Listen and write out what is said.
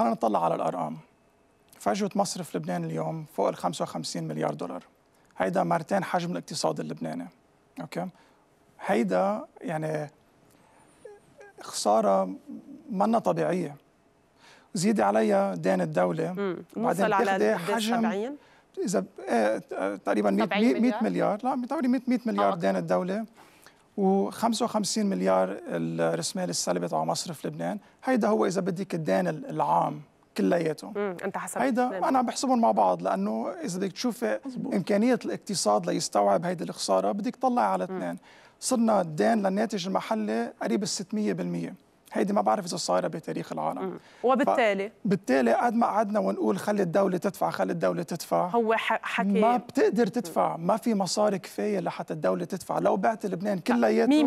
خلينا نطلع على الارقام فجوه مصرف لبنان اليوم فوق ال 55 مليار دولار هيدا مرتين حجم الاقتصاد اللبناني اوكي هيدا يعني خساره منا طبيعيه زيدي عليها دين الدوله مم. بعدين على حجم 70 اذا إيه، تقريبا 100 مليار؟, مليار لا تقريبا 100 مليار آه، دين الدوله و55 مليار الرسمال السلبي تبع مصرف لبنان هيدا هو اذا بدك الدين العام كلياته انت حسب هيدا انا انا بحسبهم مع بعض لانه اذا بدك تشوفي امكانيه الاقتصاد ليستوعب هيدي الخساره بدك تطلع على اثنين صرنا الدين للناتج المحلي قريب ال 600% هيدي ما بعرف اذا صايره بتاريخ العالم وبالتالي وبالتالي بالتالي قد ما قعدنا ونقول خلي الدوله تدفع خلي الدوله تدفع هو حكي ما بتقدر تدفع ما في مصاري كفايه لحتى الدوله تدفع لو بعت لبنان كلياته